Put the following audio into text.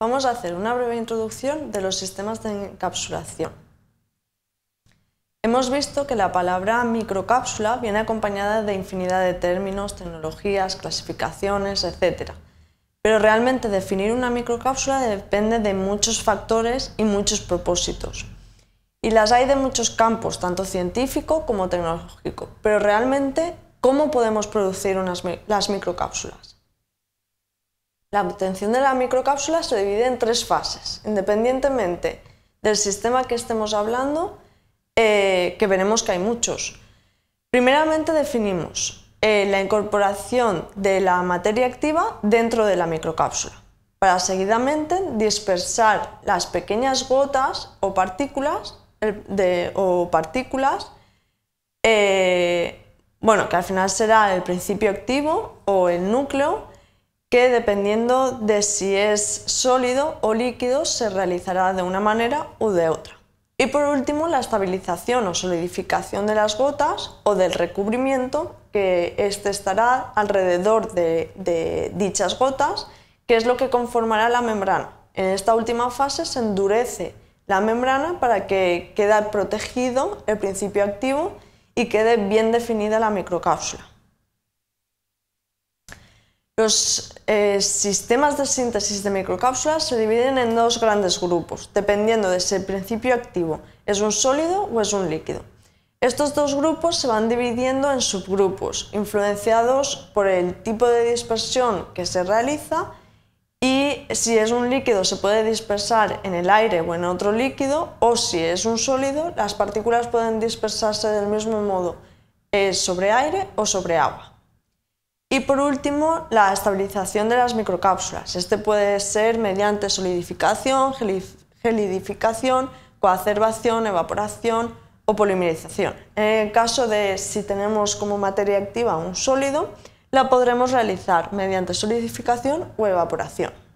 Vamos a hacer una breve introducción de los sistemas de encapsulación. Hemos visto que la palabra microcápsula viene acompañada de infinidad de términos, tecnologías, clasificaciones, etc. Pero realmente definir una microcápsula depende de muchos factores y muchos propósitos. Y las hay de muchos campos, tanto científico como tecnológico. Pero realmente, ¿cómo podemos producir las microcápsulas? La obtención de la microcápsula se divide en tres fases, independientemente del sistema que estemos hablando, eh, que veremos que hay muchos. Primeramente definimos eh, la incorporación de la materia activa dentro de la microcápsula, para seguidamente dispersar las pequeñas gotas o partículas, eh, bueno, que al final será el principio activo o el núcleo, que dependiendo de si es sólido o líquido se realizará de una manera u de otra. Y por último, la estabilización o solidificación de las gotas o del recubrimiento, que este estará alrededor de, dichas gotas, que es lo que conformará la membrana. En esta última fase se endurece la membrana para que quede protegido el principio activo y quede bien definida la microcápsula. Los eh, sistemas de síntesis de microcápsulas se dividen en dos grandes grupos, dependiendo de si el principio activo es un sólido o es un líquido. Estos dos grupos se van dividiendo en subgrupos, influenciados por el tipo de dispersión que se realiza y si es un líquido se puede dispersar en el aire o en otro líquido o si es un sólido las partículas pueden dispersarse del mismo modo eh, sobre aire o sobre agua. Y por último, la estabilización de las microcápsulas. Este puede ser mediante solidificación, gelidificación, coacervación, evaporación o polimerización. En el caso de si tenemos como materia activa un sólido, la podremos realizar mediante solidificación o evaporación.